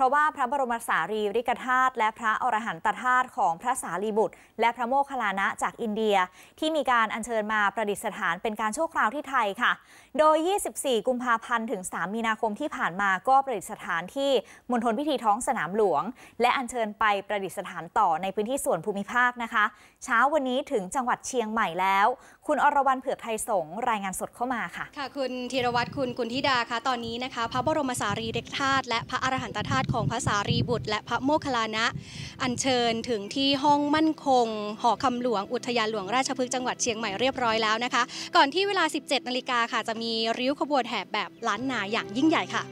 ราะว่าพระบรมสารีริกธาตุและพระอรหันตธาตุของพระสารีบุตร และพระโมคคัลลานะจากอินเดียที่มีการอัญเชิญมาประดิษฐานเป็นการชั่วคราวที่ไทยค่ะโดย 24 กุมภาพันธ์ถึง 3 มีนาคมที่ผ่านมาก็ประดิษฐานที่มณฑลพิธีท้องสนามหลวง และอัญเชิญไปประดิษฐานต่อในพื้นที่ส่วนภูมิภาคนะคะ เช้าวันนี้ถึงจังหวัดเชียงใหม่แล้วคุณอรวรันเผือกไทยสงรายงานสดเข้ามาค่ะ ค่ะคุณธีรวัตรคุณกุณธิดาคะตอนนี้นะคะ พระบรมสารีริกธาตุและพระอรหันตธาตุของพระสารีบุตร และพระโมคคัลลานะ อัญเชิญถึงที่ห้องมั่นคง หอคำหลวงอุทยานหลวง ราชพฤกษ์จังหวัดเชียงใหม่เรียบร้อยแล้วนะคะ ก่อนที่เวลา 17นาฬิกาค่ะจะมีริ้วขบวนแห่แบบล้านนาอย่างยิ่งใหญ่ค่ะ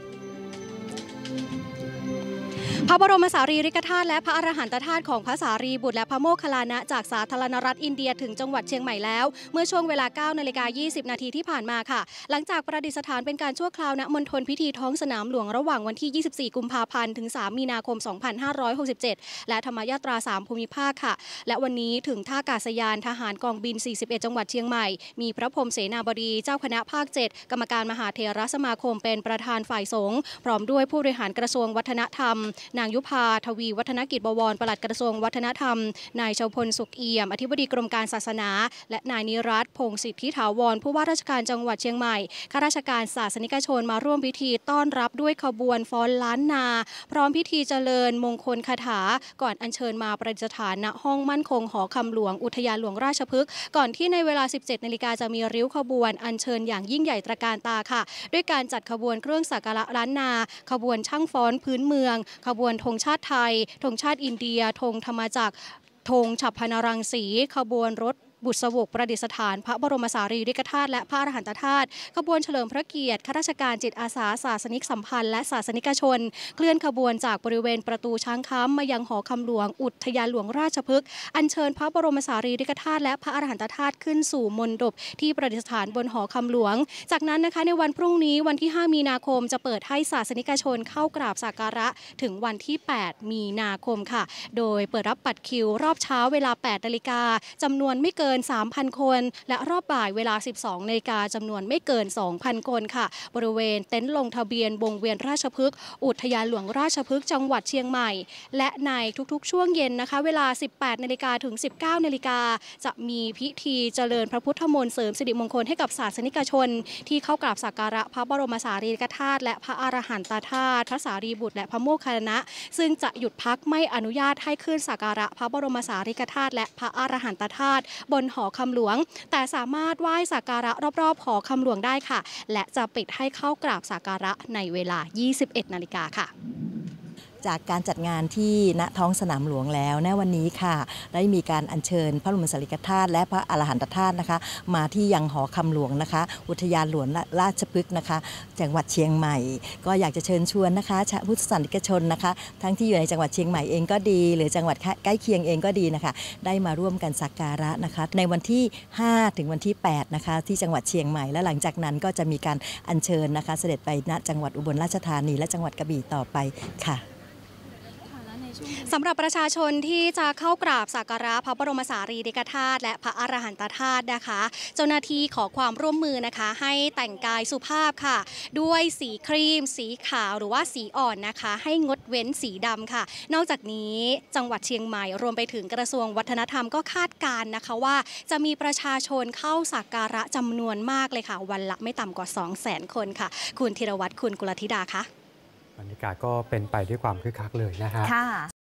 พระบรมสารีริกธาตุและพระอรหันตธาตุของพระสารีบุตร และพระโมคคัลลานะจากสาธารณรัฐอินเดียถึงจังหวัดเชียงใหม่แล้วเมื่อ ช่วงเวลา9นาฬิกายีนาทีที่ผ่านมาค่ะ หลังจากประดิษฐานเป็นการชั่วคราวณมณฑลพิธีท้องสนามหลวงระหว่างวันที่ 24 กุมภาพันธ์ถึง 3มีนาคม2567และธรรมยาตรา 3 ภูมิภาคค่ะและวันนี้ถึงท่ากาศยานทหารกองบิน41จังหวัดเชียงใหม่มีพระพรมเสนาบดีเจ้าคณะภาค 7 กรรมการมหาเทรสมาคมเป็นประธานฝ่ายสงฆ์พร้อมด้วยผู้บริหารกระทรวงวัฒนธรรมนางยุพาทวี วัฒนกิจบวรปลัดกระทรวงวัฒนธรรม นายชาวพลสุขเอี่ยมอธิบดีกรมการศาสนา และนายนิรัตพงศิทธิถาวรผู้ว่าราชการจังหวัดเชียงใหม่ข้าราชการศาสนิกชนมาร่วมพิธีต้อนรับด้วยขบวนฟ้อนล้านนา พร้อมพิธีเจริญมงคลคาถา ก่อนอัญเชิญมาประดิษฐานณห้องมั่นคงหอคำหลวงอุทยานหลวงราชพฤกษ์ก่อนที่ในเวลา 17 นาฬิกาจะมีริ้วขบวน อัญเชิญอย่างยิ่งใหญ่ตระการตาค่ะ ด้วยการจัดขบวนเครื่องสักการะล้านนา ขบวนช่างฟ้อนพื้นเมืองขบบวนธงชาติไทย ธงชาติอินเดีย ธงธรรมจักร ธงฉับพนรังสีขบวนรถบุษบกประดิษฐานพระบรมสารีริกธาตุและพระอรหันตธาตุขบวนเฉลิมพระเกียรติข้าราชการจิตอาสาศาสนิกสัมพันธ์และศาสนิกชน เคลื่อนขบวนจากบริเวณประตูช้างค้ำมายังหอคำหลวง อุทยานหลวงราชพฤกษ์อัญเชิญพระบรมสารีริกธาตุและพระอรหันตธาตุขึ้นสู่มณฑปที่ประดิษฐานบนหอคำหลวง จากนั้นนะคะในวันพรุ่งนี้วันที่ 5 มีนาคมจะเปิดให้ศาสนิกชนเข้ากราบสักการะถึงวันที่ 8 มีนาคมค่ะ โดยเปิดรับบัตรคิวรอบเช้าเวลา8นาฬิกาจำนวนไม่เกินกิน 3,000 คน และรอบบ่ายเวลา 12นาฬิกาจำนวนไม่เกิน 2,000 คนค่ะ บริเวณเต็นท์ลงทะเบียนวงเวียนราชพฤกษ์อุทยานหลวงราชพฤกษ์จังหวัดเชียงใหม่ และในทุกๆ ช่วงเย็นนะคะ เวลา 18นาฬิกาถึง 19นาฬิกาจะมีพิธีเจริญพระพุทธมนต์เสริมสิริมงคลให้กับศาสนิกชน ที่เข้ากราบสักการะพระบรมสารีริกธาตุและพระอรหันตธาตุพระสารีบุตรและพระโมคคัลลนะ ซึ่งจะหยุดพักไม่อนุญาตให้ขึ้นสักการะ พระบรมสารีริกธาตุและพระอรหันตธาตุบนหอคำหลวง แต่สามารถไหว้สักการะรอบๆ หอคำหลวงได้ค่ะ และจะปิดให้เข้ากราบสักการะในเวลา 21 นาฬิกาค่ะจากการจัดงานที่ณท้องสนามหลวงแล้วในวันนี้ค่ะได้มีการอัญเชิญ พระบรมสริกธาตุและพระอรหันตธาตุนะคะ มาที่ยังหอคำหลวงนะคะ อุทยานหลวงราชพฤกษ์นะคะ จังหวัดเชียงใหม่ ก็อยากจะเชิญชวนนะคะชาพุทธศาสนิกชนนะคะ ทั้งที่อยู่ในจังหวัดเชียงใหม่เองก็ดี หรือจังหวัดใกล้เคียงเองก็ดีนะคะ ได้มาร่วมกันสักการะนะคะ ในวันที่ 5 ถึงวันที่ 8 นะคะที่จังหวัดเชียงใหม่และหลังจากนั้นก็จะมีการอัญเชิญนะคะ เสด็จไปณจังหวัดอุบลราชธานีและจังหวัดกระบี่ต่อไปค่ะสำหรับประชาชนที่จะเข้ากราบสักการะพระบรมสารีริกธาตุและพระอรหันตธาตุนะคะ เจ้าหน้าที่ขอความร่วมมือนะคะ ให้แต่งกายสุภาพค่ะ ด้วยสีครีม สีขาวหรือว่าสีอ่อนนะคะ ให้งดเว้นสีดำค่ะ นอกจากนี้จังหวัดเชียงใหม่รวมไปถึงกระทรวงวัฒนธรรมก็คาดการณ์นะคะว่าจะมีประชาชนเข้าสักการะจำนวนมากเลยค่ะ วันละไม่ต่ำกว่า 2 0 0 0 0 0 คนค่ะ คุณธีรวัตรคุณกุลธิดาคะบรรยากาศก็เป็นไปด้วยความคึกคักเลยนะฮะ